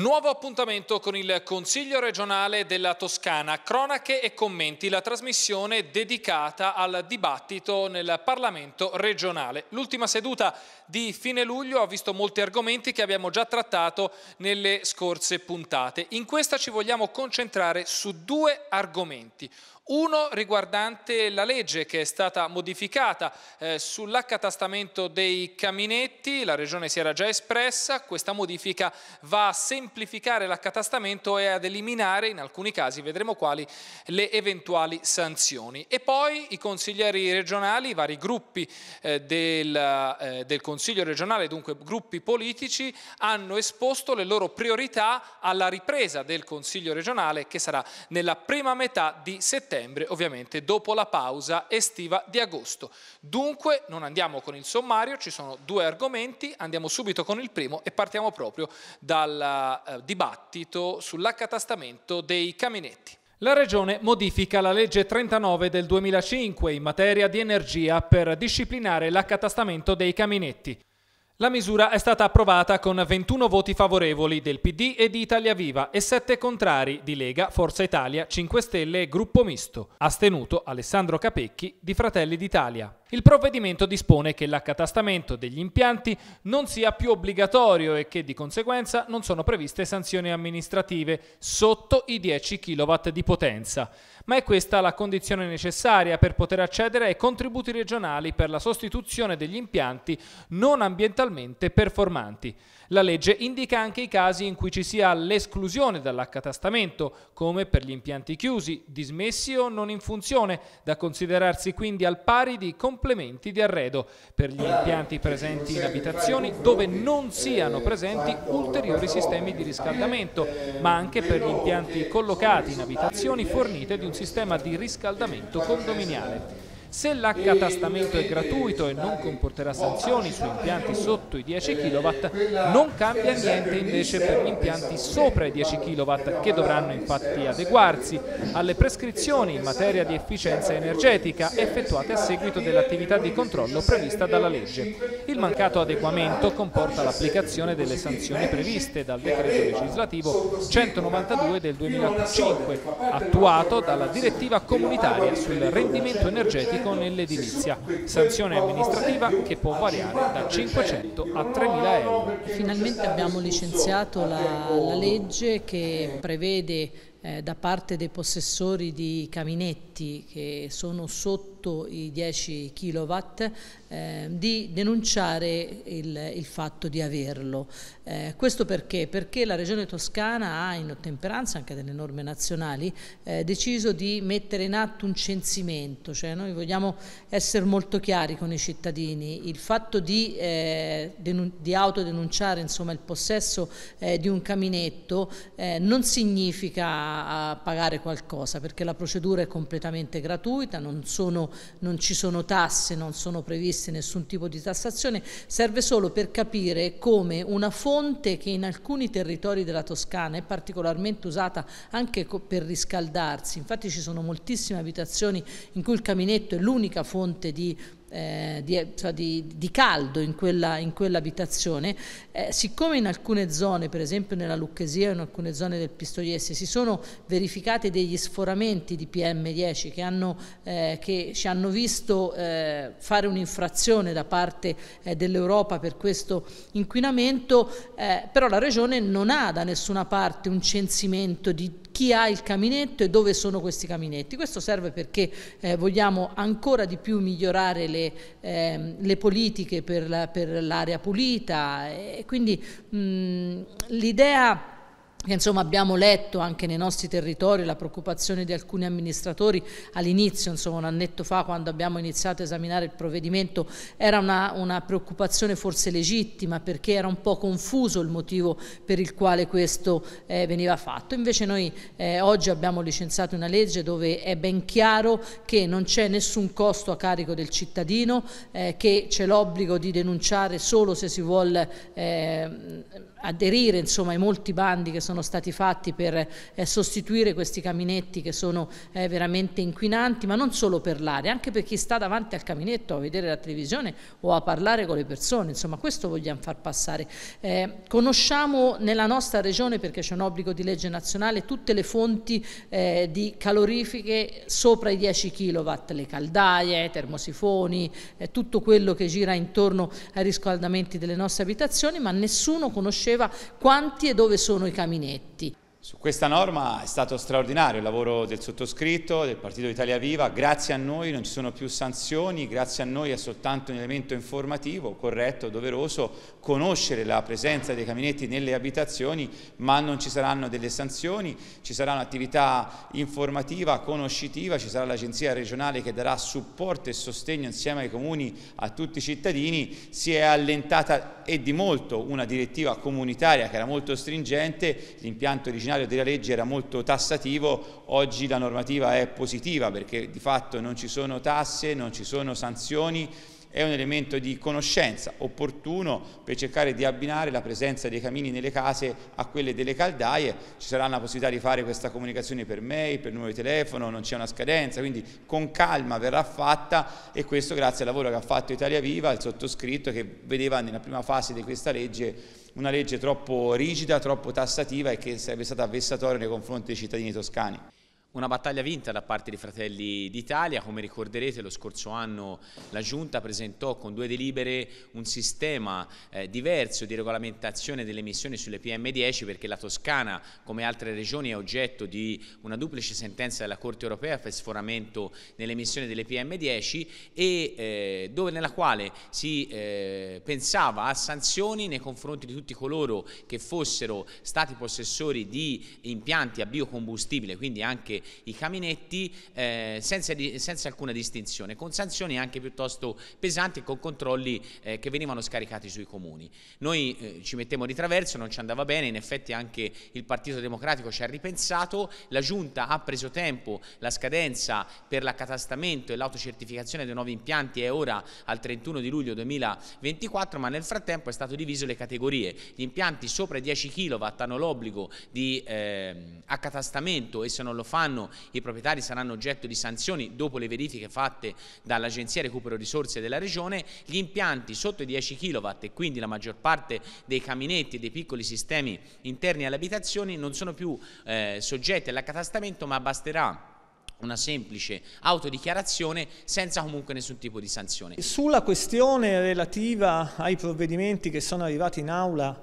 Nuovo appuntamento con il Consiglio regionale della Toscana, cronache e commenti, la trasmissione dedicata al dibattito nel Parlamento regionale. L'ultima seduta di fine luglio ha visto molti argomenti che abbiamo già trattato nelle scorse puntate. In questa ci vogliamo concentrare su due argomenti uno riguardante la legge che è stata modificata eh, sull'accatastamento dei caminetti, la Regione si era già espressa, questa modifica va a semplificare l'accatastamento e ad eliminare in alcuni casi, vedremo quali, le eventuali sanzioni. E poi i consiglieri regionali, i vari gruppi eh, del, eh, del Consiglio regionale, dunque gruppi politici, hanno esposto le loro priorità alla ripresa del Consiglio regionale che sarà nella prima metà di settembre settembre, ovviamente dopo la pausa estiva di agosto. Dunque non andiamo con il sommario, ci sono due argomenti, andiamo subito con il primo e partiamo proprio dal eh, dibattito sull'accatastamento dei caminetti. La Regione modifica la legge 39 del 2005 in materia di energia per disciplinare l'accatastamento dei caminetti. La misura è stata approvata con 21 voti favorevoli del PD e di Italia Viva e 7 contrari di Lega, Forza Italia, 5 Stelle e Gruppo Misto. Astenuto Alessandro Capecchi di Fratelli d'Italia. Il provvedimento dispone che l'accatastamento degli impianti non sia più obbligatorio e che di conseguenza non sono previste sanzioni amministrative sotto i 10 kW di potenza. Ma è questa la condizione necessaria per poter accedere ai contributi regionali per la sostituzione degli impianti non ambientalmente performanti. La legge indica anche i casi in cui ci sia l'esclusione dall'accatastamento, come per gli impianti chiusi, dismessi o non in funzione, da considerarsi quindi al pari di complementi di arredo, per gli impianti presenti in abitazioni dove non siano presenti ulteriori sistemi di riscaldamento, ma anche per gli impianti collocati in abitazioni fornite di un sistema di riscaldamento condominiale. Se l'accatastamento è gratuito e non comporterà sanzioni su impianti sotto i 10 kW, non cambia niente invece per gli impianti sopra i 10 kW che dovranno infatti adeguarsi alle prescrizioni in materia di efficienza energetica effettuate a seguito dell'attività di controllo prevista dalla legge. Il mancato adeguamento comporta l'applicazione delle sanzioni previste dal decreto legislativo 192 del 2005, attuato dalla direttiva comunitaria sul rendimento energetico pubblico nell'edilizia, sanzione amministrativa che può variare da 500 a 3.000 euro. Finalmente abbiamo licenziato la, la legge che prevede eh, da parte dei possessori di caminetti che sono sotto sotto i 10 kW eh, di denunciare il, il, fatto di averlo. Eh, questo perché? Perché la Regione Toscana ha, in ottemperanza anche delle norme nazionali, eh, deciso di mettere in atto un censimento, cioè noi vogliamo essere molto chiari con i cittadini, il fatto di, eh, di autodenunciare insomma, il possesso eh, di un caminetto eh, non significa pagare qualcosa perché la procedura è completamente gratuita, non sono non ci sono tasse, non sono previste nessun tipo di tassazione, serve solo per capire come una fonte che in alcuni territori della Toscana è particolarmente usata anche per riscaldarsi, infatti ci sono moltissime abitazioni in cui il caminetto è l'unica fonte di eh, di, cioè di, di, caldo in, quella, in quell'abitazione, eh, siccome in alcune zone, per esempio nella Lucchesia e in alcune zone del Pistoiese, si sono verificati degli sforamenti di PM10 che, hanno, eh, che ci hanno visto eh, fare un'infrazione da parte eh, dell'Europa per questo inquinamento, eh, però la Regione non ha da nessuna parte un censimento di chi ha il caminetto e dove sono questi caminetti. Questo serve perché eh, vogliamo ancora di più migliorare le, eh, le politiche per l'area la, pulita eh, e quindi mm, l'idea insomma abbiamo letto anche nei nostri territori la preoccupazione di alcuni amministratori all'inizio, insomma un annetto fa quando abbiamo iniziato a esaminare il provvedimento era una, una, preoccupazione forse legittima perché era un po' confuso il motivo per il quale questo eh, veniva fatto, invece noi eh, oggi abbiamo licenziato una legge dove è ben chiaro che non c'è nessun costo a carico del cittadino, eh, che c'è l'obbligo di denunciare solo se si vuole eh, aderire insomma, ai molti bandi che sono stati fatti per eh, sostituire questi caminetti che sono eh, veramente inquinanti, ma non solo per l'aria, anche per chi sta davanti al caminetto a vedere la televisione o a parlare con le persone, insomma questo vogliamo far passare. Eh, conosciamo nella nostra regione, perché c'è un obbligo di legge nazionale, tutte le fonti eh, di calorifiche sopra i 10 kW, le caldaie, i termosifoni, eh, tutto quello che gira intorno ai riscaldamenti delle nostre abitazioni, ma nessuno conosce diceva quanti e dove sono i caminetti. Su questa norma è stato straordinario il lavoro del sottoscritto, del Partito Italia Viva, grazie a noi non ci sono più sanzioni, grazie a noi è soltanto un elemento informativo, corretto, doveroso, conoscere la presenza dei caminetti nelle abitazioni, ma non ci saranno delle sanzioni, ci sarà un'attività informativa, conoscitiva, ci sarà l'agenzia regionale che darà supporto e sostegno insieme ai comuni a tutti i cittadini, si è allentata e di molto una direttiva comunitaria che era molto stringente, l'impianto originale originario della legge era molto tassativo, oggi la normativa è positiva perché di fatto non ci sono tasse, non ci sono sanzioni, è un elemento di conoscenza opportuno per cercare di abbinare la presenza dei camini nelle case a quelle delle caldaie, ci sarà la possibilità di fare questa comunicazione per mail, per numero di telefono, non c'è una scadenza, quindi con calma verrà fatta e questo grazie al lavoro che ha fatto Italia Viva, il sottoscritto che vedeva nella prima fase di questa legge una legge troppo rigida, troppo tassativa e che sarebbe stata vessatoria nei confronti dei cittadini toscani. Una battaglia vinta da parte dei Fratelli d'Italia, come ricorderete lo scorso anno la Giunta presentò con due delibere un sistema eh, diverso di regolamentazione delle emissioni sulle PM10 perché la Toscana come altre regioni è oggetto di una duplice sentenza della Corte Europea per sforamento nelle emissioni delle PM10 e eh, dove, nella quale si eh, pensava a sanzioni nei confronti di tutti coloro che fossero stati possessori di impianti a biocombustibile, quindi anche i caminetti eh, senza, senza, alcuna distinzione, con sanzioni anche piuttosto pesanti e con controlli eh, che venivano scaricati sui comuni. Noi eh, ci mettemmo di traverso, non ci andava bene, in effetti anche il Partito Democratico ci ha ripensato, la Giunta ha preso tempo, la scadenza per l'accatastamento e l'autocertificazione dei nuovi impianti è ora al 31 di luglio 2024, ma nel frattempo è stato diviso le categorie. Gli impianti sopra i 10 kW hanno l'obbligo di ehm, accatastamento e se non lo fanno faranno, i proprietari saranno oggetto di sanzioni dopo le verifiche fatte dall'Agenzia Recupero Risorse della Regione, gli impianti sotto i 10 kW e quindi la maggior parte dei caminetti e dei piccoli sistemi interni alle abitazioni non sono più eh, soggetti all'accatastamento ma basterà una semplice autodichiarazione senza comunque nessun tipo di sanzione. Sulla questione relativa ai provvedimenti che sono arrivati in aula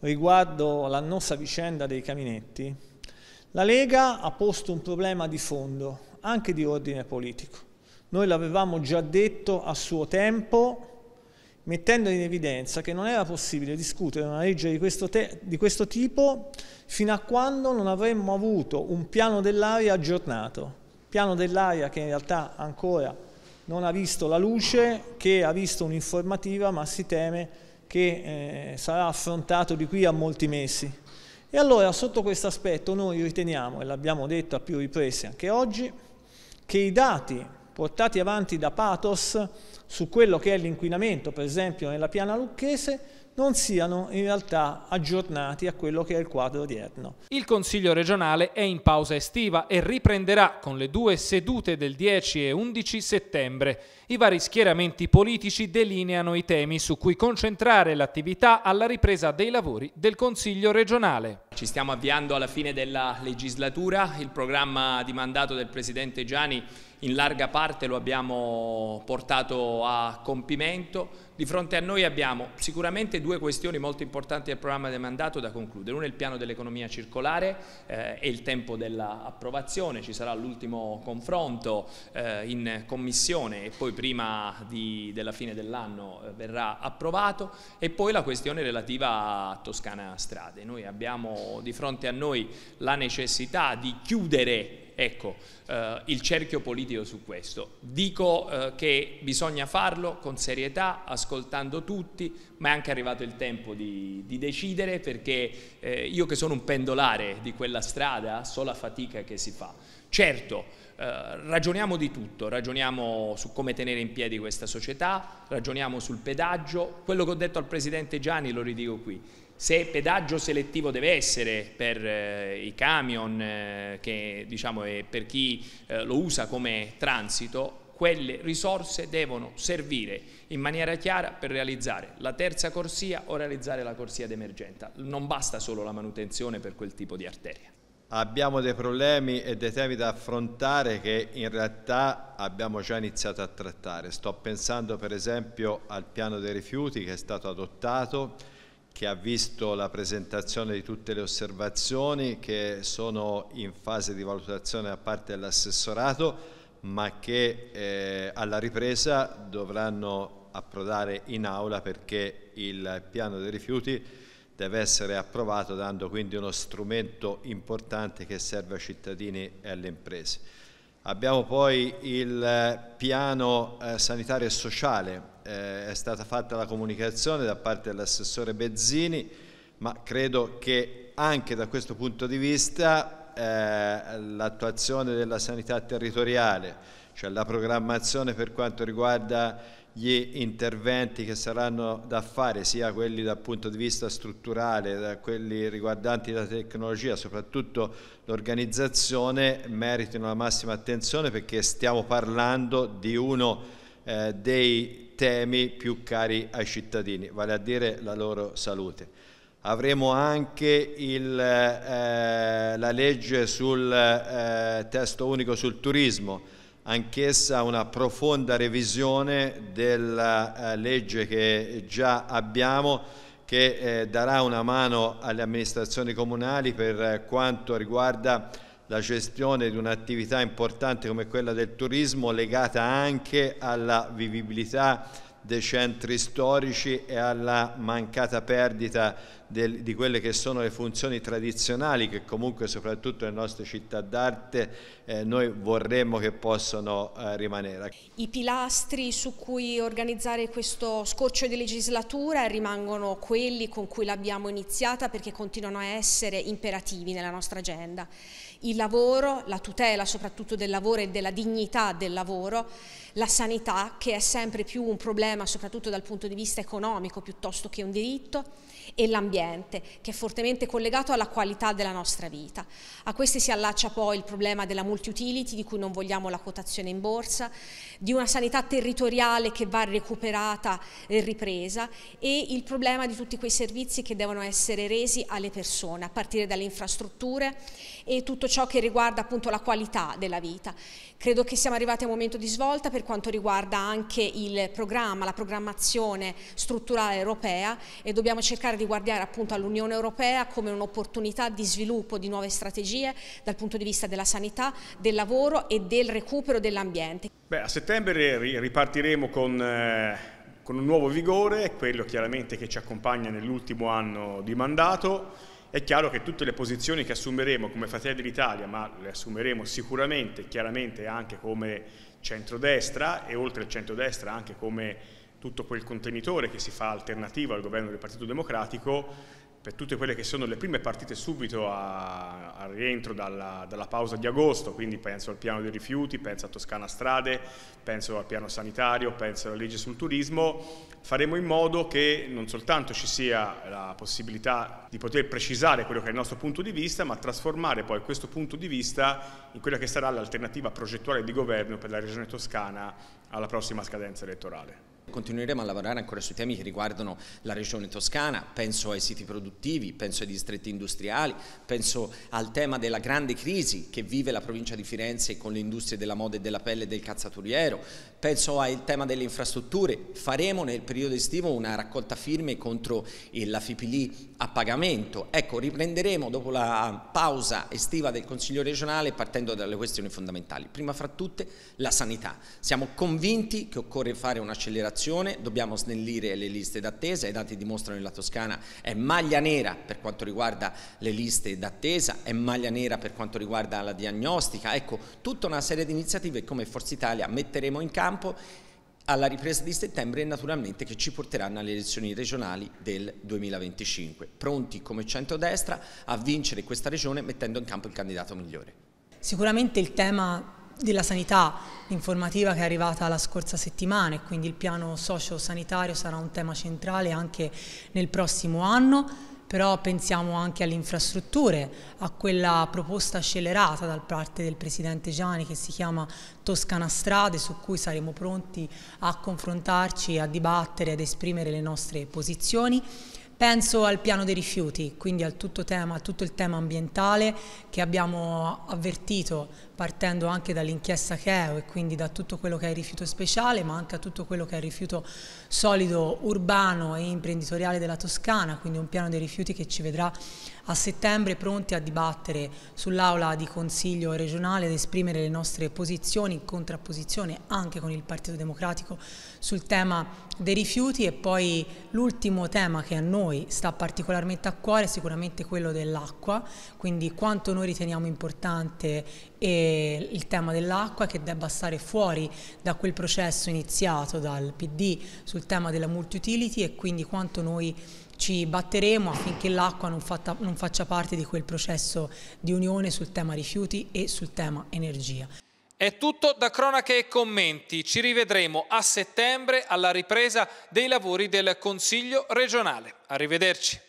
riguardo l'annosa vicenda dei caminetti, la Lega ha posto un problema di fondo, anche di ordine politico. Noi l'avevamo già detto a suo tempo, mettendo in evidenza che non era possibile discutere una legge di questo, di questo tipo fino a quando non avremmo avuto un piano dell'aria aggiornato, piano dell'aria che in realtà ancora non ha visto la luce, che ha visto un'informativa, ma si teme che eh, sarà affrontato di qui a molti mesi. E allora sotto questo aspetto noi riteniamo, e l'abbiamo detto a più riprese anche oggi, che i dati portati avanti da Patos su quello che è l'inquinamento, per esempio nella piana lucchese, non siano in realtà aggiornati a quello che è il quadro odierno. Il Consiglio regionale è in pausa estiva e riprenderà con le due sedute del 10 e 11 settembre. I vari schieramenti politici delineano i temi su cui concentrare l'attività alla ripresa dei lavori del Consiglio regionale. Ci stiamo avviando alla fine della legislatura, il programma di mandato del Presidente Gianni in larga parte lo abbiamo portato a compimento. Di fronte a noi abbiamo sicuramente due questioni molto importanti del programma del mandato da concludere. Uno è il piano dell'economia circolare eh, e il tempo dell'approvazione, ci sarà l'ultimo confronto eh, in commissione e poi prima di, della fine dell'anno eh, verrà approvato e poi la questione relativa a Toscana Strade. Noi abbiamo di fronte a noi la necessità di chiudere Ecco, eh, il cerchio politico su questo. Dico eh, che bisogna farlo con serietà, ascoltando tutti, ma è anche arrivato il tempo di, di decidere perché eh, io che sono un pendolare di quella strada so la fatica che si fa. Certo, eh, ragioniamo di tutto, ragioniamo su come tenere in piedi questa società, ragioniamo sul pedaggio, quello che ho detto al Presidente Gianni lo ridico qui se pedaggio selettivo deve essere per eh, i camion eh, che, diciamo, e per chi eh, lo usa come transito, quelle risorse devono servire in maniera chiara per realizzare la terza corsia o realizzare la corsia d'emergenza. Non basta solo la manutenzione per quel tipo di arteria. Abbiamo dei problemi e dei temi da affrontare che in realtà abbiamo già iniziato a trattare. Sto pensando per esempio al piano dei rifiuti che è stato adottato che ha visto la presentazione di tutte le osservazioni che sono in fase di valutazione da parte dell'assessorato ma che eh, alla ripresa dovranno approdare in aula perché il piano dei rifiuti deve essere approvato dando quindi uno strumento importante che serve ai cittadini e alle imprese. Abbiamo poi il eh, piano eh, sanitario e sociale eh, è stata fatta la comunicazione da parte dell'assessore Bezzini, ma credo che anche da questo punto di vista eh, l'attuazione della sanità territoriale, cioè la programmazione per quanto riguarda gli interventi che saranno da fare, sia quelli dal punto di vista strutturale, da quelli riguardanti la tecnologia, soprattutto l'organizzazione, meritino la massima attenzione perché stiamo parlando di uno eh, dei temi più cari ai cittadini, vale a dire la loro salute. Avremo anche il, eh, la legge sul eh, testo unico sul turismo, anch'essa una profonda revisione della eh, legge che già abbiamo che eh, darà una mano alle amministrazioni comunali per eh, quanto riguarda la gestione di un'attività importante come quella del turismo legata anche alla vivibilità dei centri storici e alla mancata perdita del, di quelle che sono le funzioni tradizionali che comunque soprattutto nelle nostre città d'arte eh, noi vorremmo che possano eh, rimanere. I pilastri su cui organizzare questo scorcio di legislatura rimangono quelli con cui l'abbiamo iniziata perché continuano a essere imperativi nella nostra agenda il lavoro, la tutela soprattutto del lavoro e della dignità del lavoro la sanità, che è sempre più un problema soprattutto dal punto di vista economico piuttosto che un diritto, e l'ambiente, che è fortemente collegato alla qualità della nostra vita. A questi si allaccia poi il problema della multi-utility, di cui non vogliamo la quotazione in borsa, di una sanità territoriale che va recuperata e ripresa e il problema di tutti quei servizi che devono essere resi alle persone, a partire dalle infrastrutture e tutto ciò che riguarda appunto la qualità della vita. Credo che siamo arrivati a un momento di svolta per quanto riguarda anche il programma, la programmazione strutturale europea e dobbiamo cercare di guardare appunto all'Unione Europea come un'opportunità di sviluppo di nuove strategie dal punto di vista della sanità, del lavoro e del recupero dell'ambiente. Beh, a settembre ripartiremo con... Eh con un nuovo vigore, quello chiaramente che ci accompagna nell'ultimo anno di mandato, è chiaro che tutte le posizioni che assumeremo come Fratelli d'Italia, ma le assumeremo sicuramente, chiaramente anche come centrodestra e oltre il centrodestra anche come tutto quel contenitore che si fa alternativo al governo del Partito Democratico, per tutte quelle che sono le prime partite subito al rientro dalla, dalla, pausa di agosto, quindi penso al piano dei rifiuti, penso a Toscana Strade, penso al piano sanitario, penso alla legge sul turismo, faremo in modo che non soltanto ci sia la possibilità di poter precisare quello che è il nostro punto di vista, ma trasformare poi questo punto di vista in quella che sarà l'alternativa progettuale di governo per la Regione Toscana alla prossima scadenza elettorale. Continueremo a lavorare ancora sui temi che riguardano la regione toscana, penso ai siti produttivi, penso ai distretti industriali, penso al tema della grande crisi che vive la provincia di Firenze con le industrie della moda e della pelle e del cazzaturiero, penso al tema delle infrastrutture. Faremo nel periodo estivo una raccolta firme contro la Fipili a pagamento. Ecco, riprenderemo dopo la pausa estiva del Consiglio regionale partendo dalle questioni fondamentali. Prima fra tutte la sanità. Siamo convinti che occorre fare un'accelerazione dichiarazione, dobbiamo snellire le liste d'attesa, i dati dimostrano che la Toscana è maglia nera per quanto riguarda le liste d'attesa, è maglia nera per quanto riguarda la diagnostica, ecco tutta una serie di iniziative come Forza Italia metteremo in campo alla ripresa di settembre e naturalmente che ci porteranno alle elezioni regionali del 2025, pronti come centrodestra a vincere questa regione mettendo in campo il candidato migliore. Sicuramente il tema della sanità, l'informativa che è arrivata la scorsa settimana e quindi il piano socio-sanitario sarà un tema centrale anche nel prossimo anno, però pensiamo anche alle infrastrutture, a quella proposta scellerata da parte del Presidente Gianni che si chiama Toscana Strade, su cui saremo pronti a confrontarci, a dibattere, ad esprimere le nostre posizioni. Penso al piano dei rifiuti, quindi al tutto, tema, tutto il tema ambientale che abbiamo avvertito partendo anche dall'inchiesta che e quindi da tutto quello che è rifiuto speciale ma anche a tutto quello che è rifiuto solido urbano e imprenditoriale della Toscana, quindi un piano dei rifiuti che ci vedrà a settembre pronti a dibattere sull'aula di consiglio regionale ed esprimere le nostre posizioni in contrapposizione anche con il Partito Democratico sul tema dei rifiuti e poi l'ultimo tema che a noi sta particolarmente a cuore è sicuramente quello dell'acqua, quindi quanto noi riteniamo importante e il tema dell'acqua che debba stare fuori da quel processo iniziato dal PD sul tema della multi-utility e quindi quanto noi ci batteremo affinché l'acqua non, non faccia parte di quel processo di unione sul tema rifiuti e sul tema energia. È tutto da cronache e commenti. Ci rivedremo a settembre alla ripresa dei lavori del Consiglio regionale. Arrivederci.